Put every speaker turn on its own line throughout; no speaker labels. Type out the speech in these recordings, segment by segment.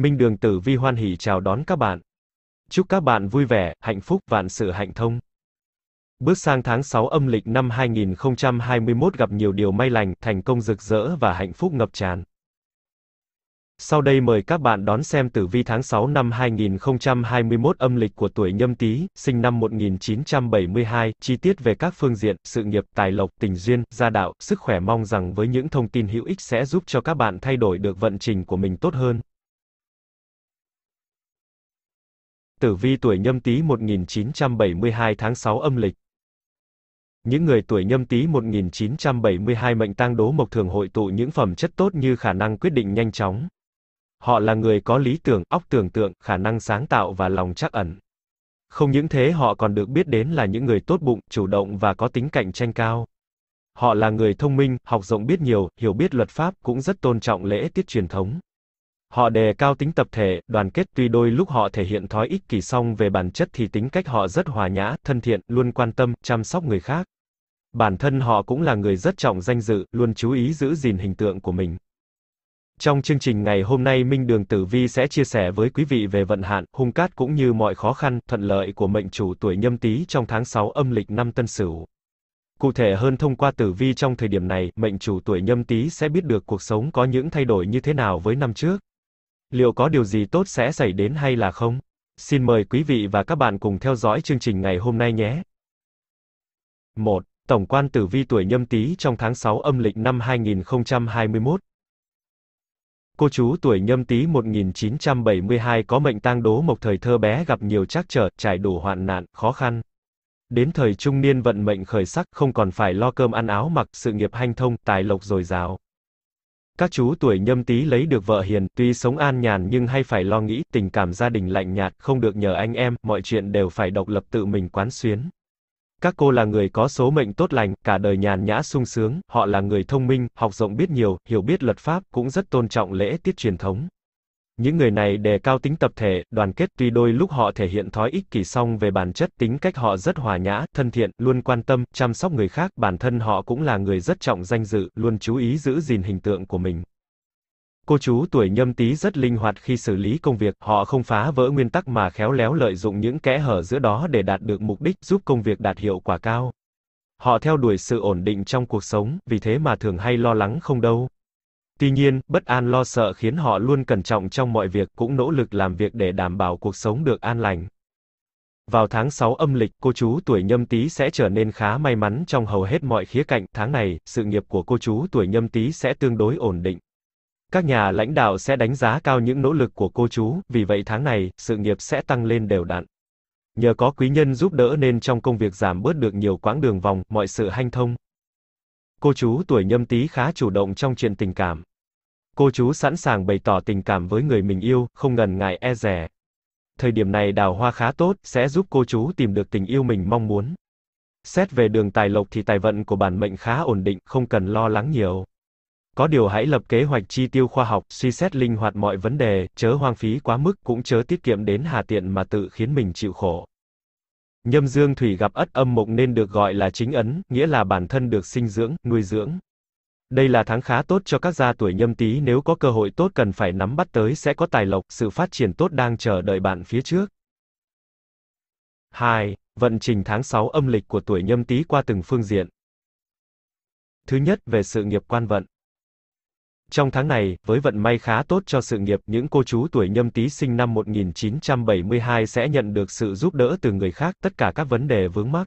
Minh Đường Tử Vi hoan Hỷ chào đón các bạn. Chúc các bạn vui vẻ, hạnh phúc, vạn sự hạnh thông. Bước sang tháng 6 âm lịch năm 2021 gặp nhiều điều may lành, thành công rực rỡ và hạnh phúc ngập tràn. Sau đây mời các bạn đón xem tử vi tháng 6 năm 2021 âm lịch của tuổi Nhâm Tý, sinh năm 1972, chi tiết về các phương diện, sự nghiệp, tài lộc, tình duyên, gia đạo, sức khỏe mong rằng với những thông tin hữu ích sẽ giúp cho các bạn thay đổi được vận trình của mình tốt hơn, Tử vi tuổi nhâm tý 1972 tháng 6 âm lịch. Những người tuổi nhâm tý 1972 mệnh tang đố mộc thường hội tụ những phẩm chất tốt như khả năng quyết định nhanh chóng. Họ là người có lý tưởng, óc tưởng tượng, khả năng sáng tạo và lòng trắc ẩn. Không những thế họ còn được biết đến là những người tốt bụng, chủ động và có tính cạnh tranh cao. Họ là người thông minh, học rộng biết nhiều, hiểu biết luật pháp, cũng rất tôn trọng lễ tiết truyền thống. Họ đề cao tính tập thể, đoàn kết tuy đôi lúc họ thể hiện thói ích kỷ song về bản chất thì tính cách họ rất hòa nhã, thân thiện, luôn quan tâm, chăm sóc người khác. Bản thân họ cũng là người rất trọng danh dự, luôn chú ý giữ gìn hình tượng của mình. Trong chương trình ngày hôm nay Minh Đường Tử Vi sẽ chia sẻ với quý vị về vận hạn, hung cát cũng như mọi khó khăn, thuận lợi của mệnh chủ tuổi nhâm tý trong tháng 6 âm lịch năm tân sửu. Cụ thể hơn thông qua tử vi trong thời điểm này, mệnh chủ tuổi nhâm tý sẽ biết được cuộc sống có những thay đổi như thế nào với năm trước. Liệu có điều gì tốt sẽ xảy đến hay là không? Xin mời quý vị và các bạn cùng theo dõi chương trình ngày hôm nay nhé. 1. Tổng quan tử vi tuổi nhâm tý trong tháng 6 âm lịch năm 2021 Cô chú tuổi nhâm tý 1972 có mệnh tang đố mộc thời thơ bé gặp nhiều trắc trở, trải đủ hoạn nạn, khó khăn. Đến thời trung niên vận mệnh khởi sắc, không còn phải lo cơm ăn áo mặc, sự nghiệp hanh thông, tài lộc dồi dào. Các chú tuổi nhâm tý lấy được vợ hiền, tuy sống an nhàn nhưng hay phải lo nghĩ, tình cảm gia đình lạnh nhạt, không được nhờ anh em, mọi chuyện đều phải độc lập tự mình quán xuyến. Các cô là người có số mệnh tốt lành, cả đời nhàn nhã sung sướng, họ là người thông minh, học rộng biết nhiều, hiểu biết luật pháp, cũng rất tôn trọng lễ tiết truyền thống. Những người này đề cao tính tập thể, đoàn kết tuy đôi lúc họ thể hiện thói ích kỷ song về bản chất tính cách họ rất hòa nhã, thân thiện, luôn quan tâm, chăm sóc người khác, bản thân họ cũng là người rất trọng danh dự, luôn chú ý giữ gìn hình tượng của mình. Cô chú tuổi nhâm tý rất linh hoạt khi xử lý công việc, họ không phá vỡ nguyên tắc mà khéo léo lợi dụng những kẽ hở giữa đó để đạt được mục đích, giúp công việc đạt hiệu quả cao. Họ theo đuổi sự ổn định trong cuộc sống, vì thế mà thường hay lo lắng không đâu. Tuy nhiên, bất an lo sợ khiến họ luôn cẩn trọng trong mọi việc, cũng nỗ lực làm việc để đảm bảo cuộc sống được an lành. Vào tháng 6 âm lịch, cô chú tuổi nhâm tý sẽ trở nên khá may mắn trong hầu hết mọi khía cạnh. Tháng này, sự nghiệp của cô chú tuổi nhâm tý sẽ tương đối ổn định. Các nhà lãnh đạo sẽ đánh giá cao những nỗ lực của cô chú, vì vậy tháng này, sự nghiệp sẽ tăng lên đều đặn. Nhờ có quý nhân giúp đỡ nên trong công việc giảm bớt được nhiều quãng đường vòng, mọi sự hanh thông. Cô chú tuổi nhâm tý khá chủ động trong chuyện tình cảm. Cô chú sẵn sàng bày tỏ tình cảm với người mình yêu, không ngần ngại e dè. Thời điểm này đào hoa khá tốt, sẽ giúp cô chú tìm được tình yêu mình mong muốn. Xét về đường tài lộc thì tài vận của bản mệnh khá ổn định, không cần lo lắng nhiều. Có điều hãy lập kế hoạch chi tiêu khoa học, suy xét linh hoạt mọi vấn đề, chớ hoang phí quá mức, cũng chớ tiết kiệm đến hà tiện mà tự khiến mình chịu khổ. Nhâm dương thủy gặp ất âm mộc nên được gọi là chính ấn, nghĩa là bản thân được sinh dưỡng, nuôi dưỡng. Đây là tháng khá tốt cho các gia tuổi nhâm tý nếu có cơ hội tốt cần phải nắm bắt tới sẽ có tài lộc, sự phát triển tốt đang chờ đợi bạn phía trước. 2. Vận trình tháng 6 âm lịch của tuổi nhâm tý qua từng phương diện. Thứ nhất, về sự nghiệp quan vận. Trong tháng này, với vận may khá tốt cho sự nghiệp, những cô chú tuổi nhâm tý sinh năm 1972 sẽ nhận được sự giúp đỡ từ người khác, tất cả các vấn đề vướng mắc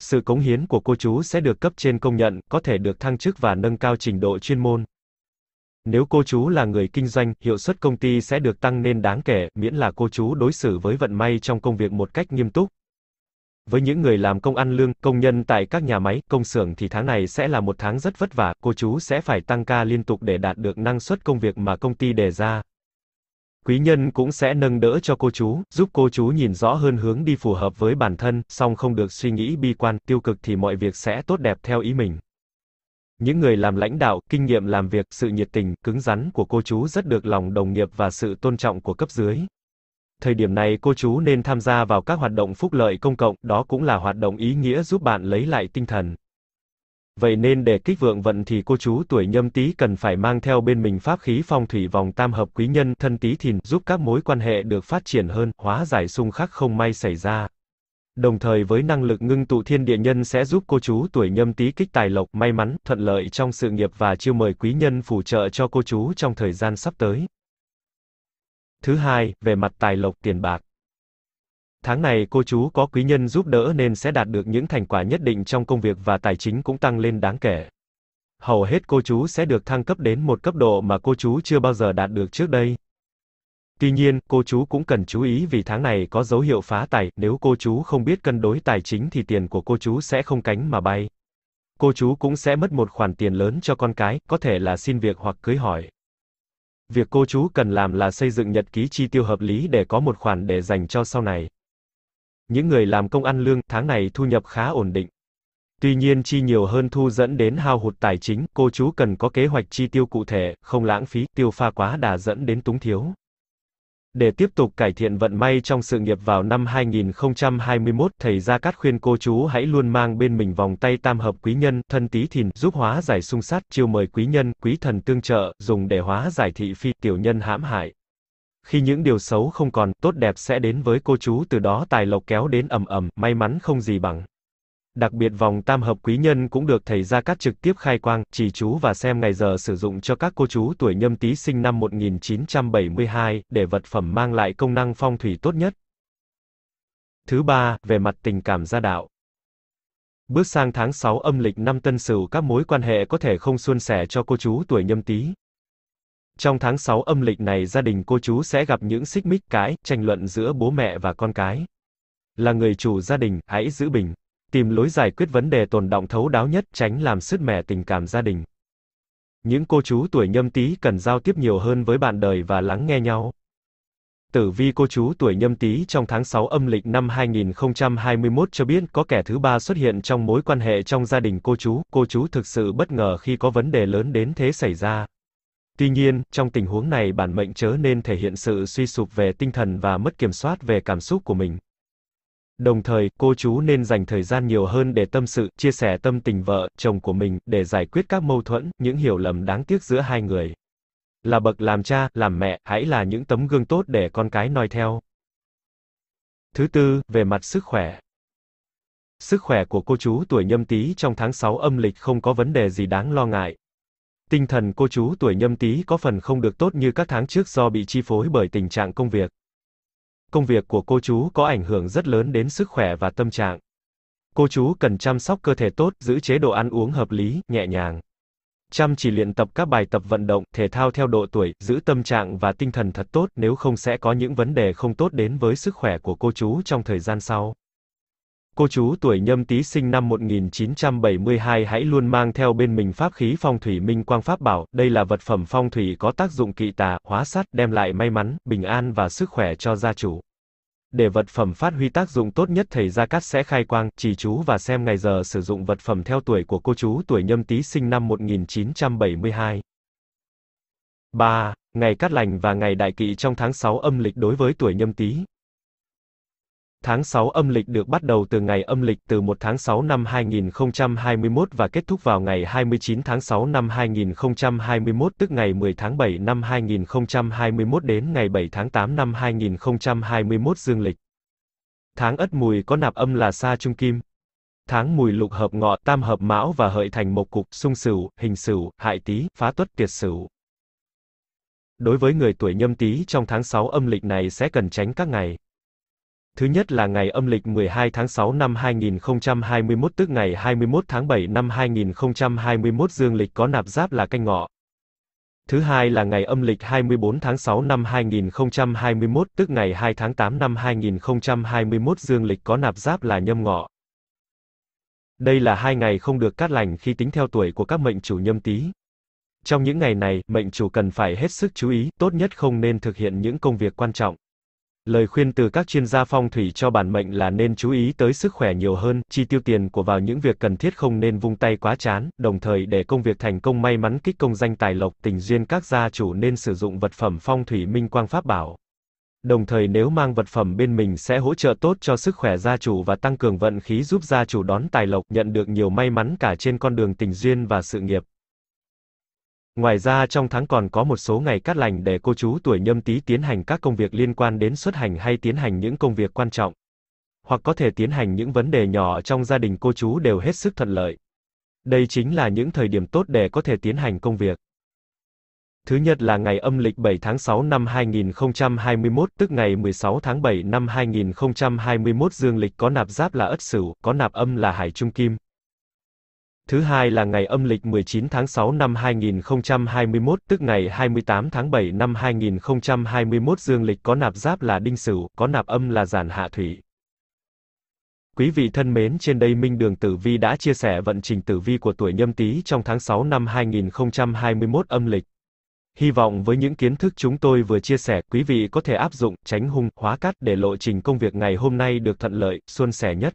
sự cống hiến của cô chú sẽ được cấp trên công nhận, có thể được thăng chức và nâng cao trình độ chuyên môn. Nếu cô chú là người kinh doanh, hiệu suất công ty sẽ được tăng lên đáng kể, miễn là cô chú đối xử với vận may trong công việc một cách nghiêm túc. Với những người làm công ăn lương, công nhân tại các nhà máy, công xưởng thì tháng này sẽ là một tháng rất vất vả, cô chú sẽ phải tăng ca liên tục để đạt được năng suất công việc mà công ty đề ra quý nhân cũng sẽ nâng đỡ cho cô chú, giúp cô chú nhìn rõ hơn hướng đi phù hợp với bản thân, song không được suy nghĩ bi quan, tiêu cực thì mọi việc sẽ tốt đẹp theo ý mình. Những người làm lãnh đạo, kinh nghiệm làm việc, sự nhiệt tình, cứng rắn của cô chú rất được lòng đồng nghiệp và sự tôn trọng của cấp dưới. Thời điểm này cô chú nên tham gia vào các hoạt động phúc lợi công cộng, đó cũng là hoạt động ý nghĩa giúp bạn lấy lại tinh thần. Vậy nên để kích vượng vận thì cô chú tuổi nhâm tý cần phải mang theo bên mình pháp khí phong thủy vòng tam hợp quý nhân thân tý thìn giúp các mối quan hệ được phát triển hơn, hóa giải xung khắc không may xảy ra. Đồng thời với năng lực ngưng tụ thiên địa nhân sẽ giúp cô chú tuổi nhâm tý kích tài lộc, may mắn, thuận lợi trong sự nghiệp và chiêu mời quý nhân phù trợ cho cô chú trong thời gian sắp tới. Thứ hai, về mặt tài lộc tiền bạc. Tháng này cô chú có quý nhân giúp đỡ nên sẽ đạt được những thành quả nhất định trong công việc và tài chính cũng tăng lên đáng kể. Hầu hết cô chú sẽ được thăng cấp đến một cấp độ mà cô chú chưa bao giờ đạt được trước đây. Tuy nhiên, cô chú cũng cần chú ý vì tháng này có dấu hiệu phá tài, nếu cô chú không biết cân đối tài chính thì tiền của cô chú sẽ không cánh mà bay. Cô chú cũng sẽ mất một khoản tiền lớn cho con cái, có thể là xin việc hoặc cưới hỏi. Việc cô chú cần làm là xây dựng nhật ký chi tiêu hợp lý để có một khoản để dành cho sau này những người làm công ăn lương tháng này thu nhập khá ổn định. Tuy nhiên chi nhiều hơn thu dẫn đến hao hụt tài chính, cô chú cần có kế hoạch chi tiêu cụ thể, không lãng phí, tiêu pha quá đà dẫn đến túng thiếu. Để tiếp tục cải thiện vận may trong sự nghiệp vào năm 2021, thầy Gia Cát khuyên cô chú hãy luôn mang bên mình vòng tay tam hợp quý nhân, thân tí thìn, giúp hóa giải xung sát, chiêu mời quý nhân, quý thần tương trợ, dùng để hóa giải thị phi tiểu nhân hãm hại khi những điều xấu không còn, tốt đẹp sẽ đến với cô chú từ đó tài lộc kéo đến ầm ầm, may mắn không gì bằng. Đặc biệt vòng tam hợp quý nhân cũng được thầy Gia Cát trực tiếp khai quang, chỉ chú và xem ngày giờ sử dụng cho các cô chú tuổi nhâm tý sinh năm 1972, để vật phẩm mang lại công năng phong thủy tốt nhất. Thứ ba, về mặt tình cảm gia đạo. Bước sang tháng 6 âm lịch năm Tân Sửu các mối quan hệ có thể không suôn sẻ cho cô chú tuổi nhâm tý, trong tháng 6 âm lịch này gia đình cô chú sẽ gặp những xích mích cãi tranh luận giữa bố mẹ và con cái. Là người chủ gia đình, hãy giữ bình, tìm lối giải quyết vấn đề tồn động thấu đáo nhất, tránh làm sứt mẻ tình cảm gia đình. Những cô chú tuổi nhâm tý cần giao tiếp nhiều hơn với bạn đời và lắng nghe nhau. Tử vi cô chú tuổi nhâm tý trong tháng 6 âm lịch năm 2021 cho biết có kẻ thứ ba xuất hiện trong mối quan hệ trong gia đình cô chú. Cô chú thực sự bất ngờ khi có vấn đề lớn đến thế xảy ra. Tuy nhiên, trong tình huống này bản mệnh chớ nên thể hiện sự suy sụp về tinh thần và mất kiểm soát về cảm xúc của mình. Đồng thời, cô chú nên dành thời gian nhiều hơn để tâm sự, chia sẻ tâm tình vợ, chồng của mình, để giải quyết các mâu thuẫn, những hiểu lầm đáng tiếc giữa hai người. Là bậc làm cha, làm mẹ, hãy là những tấm gương tốt để con cái noi theo. Thứ tư, về mặt sức khỏe. Sức khỏe của cô chú tuổi nhâm tý trong tháng 6 âm lịch không có vấn đề gì đáng lo ngại, Tinh thần cô chú tuổi nhâm tý có phần không được tốt như các tháng trước do bị chi phối bởi tình trạng công việc. Công việc của cô chú có ảnh hưởng rất lớn đến sức khỏe và tâm trạng. Cô chú cần chăm sóc cơ thể tốt, giữ chế độ ăn uống hợp lý, nhẹ nhàng. Chăm chỉ luyện tập các bài tập vận động, thể thao theo độ tuổi, giữ tâm trạng và tinh thần thật tốt, nếu không sẽ có những vấn đề không tốt đến với sức khỏe của cô chú trong thời gian sau. Cô chú tuổi nhâm tý sinh năm 1972 hãy luôn mang theo bên mình pháp khí phong thủy minh quang pháp bảo, đây là vật phẩm phong thủy có tác dụng kỵ tà, hóa sát, đem lại may mắn, bình an và sức khỏe cho gia chủ. Để vật phẩm phát huy tác dụng tốt nhất thầy Gia Cát sẽ khai quang, chỉ chú và xem ngày giờ sử dụng vật phẩm theo tuổi của cô chú tuổi nhâm tý sinh năm 1972. 3. Ngày Cát Lành và ngày Đại Kỵ trong tháng 6 âm lịch đối với tuổi nhâm tý. Tháng 6 âm lịch được bắt đầu từ ngày âm lịch từ 1 tháng 6 năm 2021 và kết thúc vào ngày 29 tháng 6 năm 2021 tức ngày 10 tháng 7 năm 2021 đến ngày 7 tháng 8 năm 2021 dương lịch. Tháng Ất Mùi có nạp âm là Sa Trung Kim. Tháng Mùi lục hợp ngọ, tam hợp mão và hợi thành một cục, xung sửu, hình sửu, hại tý, phá tuất tiệt sửu. Đối với người tuổi nhâm tý trong tháng 6 âm lịch này sẽ cần tránh các ngày Thứ nhất là ngày âm lịch 12 tháng 6 năm 2021 tức ngày 21 tháng 7 năm 2021 dương lịch có nạp giáp là canh ngọ. Thứ hai là ngày âm lịch 24 tháng 6 năm 2021 tức ngày 2 tháng 8 năm 2021 dương lịch có nạp giáp là nhâm ngọ. Đây là hai ngày không được cát lành khi tính theo tuổi của các mệnh chủ nhâm tý. Trong những ngày này, mệnh chủ cần phải hết sức chú ý, tốt nhất không nên thực hiện những công việc quan trọng. Lời khuyên từ các chuyên gia phong thủy cho bản mệnh là nên chú ý tới sức khỏe nhiều hơn, chi tiêu tiền của vào những việc cần thiết không nên vung tay quá chán, đồng thời để công việc thành công may mắn kích công danh tài lộc, tình duyên các gia chủ nên sử dụng vật phẩm phong thủy minh quang pháp bảo. Đồng thời nếu mang vật phẩm bên mình sẽ hỗ trợ tốt cho sức khỏe gia chủ và tăng cường vận khí giúp gia chủ đón tài lộc, nhận được nhiều may mắn cả trên con đường tình duyên và sự nghiệp. Ngoài ra trong tháng còn có một số ngày cát lành để cô chú tuổi nhâm tý tiến hành các công việc liên quan đến xuất hành hay tiến hành những công việc quan trọng. Hoặc có thể tiến hành những vấn đề nhỏ trong gia đình cô chú đều hết sức thuận lợi. Đây chính là những thời điểm tốt để có thể tiến hành công việc. Thứ nhất là ngày âm lịch 7 tháng 6 năm 2021, tức ngày 16 tháng 7 năm 2021 dương lịch có nạp giáp là Ất Sửu, có nạp âm là Hải Trung Kim. Thứ hai là ngày âm lịch 19 tháng 6 năm 2021, tức ngày 28 tháng 7 năm 2021 dương lịch có nạp giáp là đinh sửu, có nạp âm là giản hạ thủy. Quý vị thân mến, trên đây Minh Đường Tử Vi đã chia sẻ vận trình tử vi của tuổi nhâm tý trong tháng 6 năm 2021 âm lịch. Hy vọng với những kiến thức chúng tôi vừa chia sẻ, quý vị có thể áp dụng, tránh hung, hóa cát để lộ trình công việc ngày hôm nay được thuận lợi, suôn sẻ nhất.